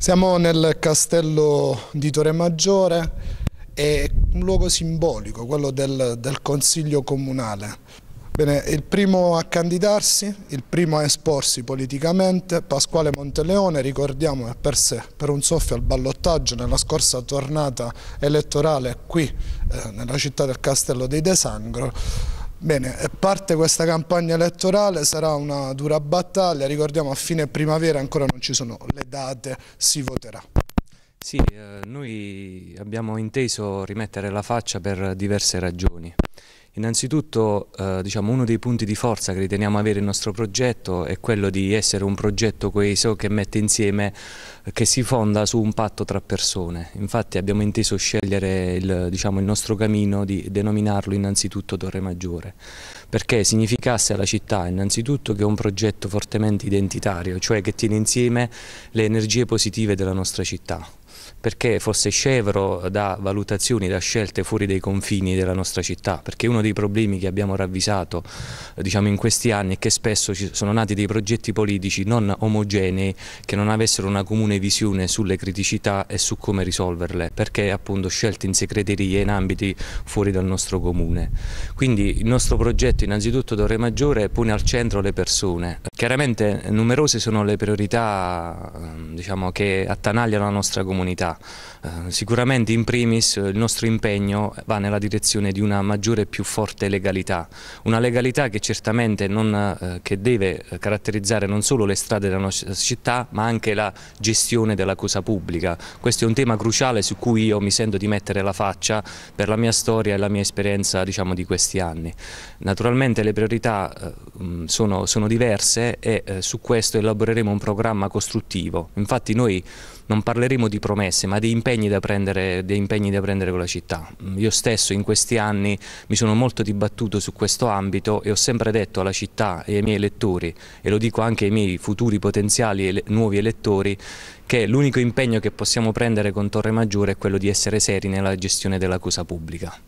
Siamo nel castello di Torre Maggiore, è un luogo simbolico, quello del, del Consiglio Comunale. Bene, il primo a candidarsi, il primo a esporsi politicamente, Pasquale Monteleone, ricordiamo che perse per un soffio al ballottaggio nella scorsa tornata elettorale qui eh, nella città del Castello dei De Sangro, Bene, parte questa campagna elettorale, sarà una dura battaglia, ricordiamo a fine primavera ancora non ci sono le date, si voterà. Sì, eh, noi abbiamo inteso rimettere la faccia per diverse ragioni. Innanzitutto eh, diciamo, uno dei punti di forza che riteniamo avere il nostro progetto è quello di essere un progetto coeso che mette insieme, che si fonda su un patto tra persone. Infatti abbiamo inteso scegliere il, diciamo, il nostro cammino di denominarlo innanzitutto Torre Maggiore, perché significasse alla città innanzitutto che è un progetto fortemente identitario, cioè che tiene insieme le energie positive della nostra città, perché fosse scevro da valutazioni, da scelte fuori dai confini della nostra città, perché uno dei problemi che abbiamo ravvisato eh, diciamo, in questi anni è che spesso ci sono nati dei progetti politici non omogenei che non avessero una comune visione sulle criticità e su come risolverle, perché appunto scelte in segreterie in ambiti fuori dal nostro comune. Quindi il nostro progetto innanzitutto Torre Maggiore pone al centro le persone. Chiaramente numerose sono le priorità ehm, diciamo, che attanagliano la nostra comunità, comunità. Eh, sicuramente in primis eh, il nostro impegno va nella direzione di una maggiore e più forte legalità, una legalità che certamente non, eh, che deve caratterizzare non solo le strade della nostra città ma anche la gestione della cosa pubblica. Questo è un tema cruciale su cui io mi sento di mettere la faccia per la mia storia e la mia esperienza diciamo, di questi anni. Naturalmente le priorità mm, sono, sono diverse e su questo elaboreremo un programma costruttivo. Infatti noi non parleremo di programma promesse, ma di impegni da prendere, impegni da prendere con la città. Io stesso in questi anni mi sono molto dibattuto su questo ambito e ho sempre detto alla città e ai miei elettori, e lo dico anche ai miei futuri potenziali ele nuovi elettori, che l'unico impegno che possiamo prendere con Torre Maggiore è quello di essere seri nella gestione della cosa pubblica.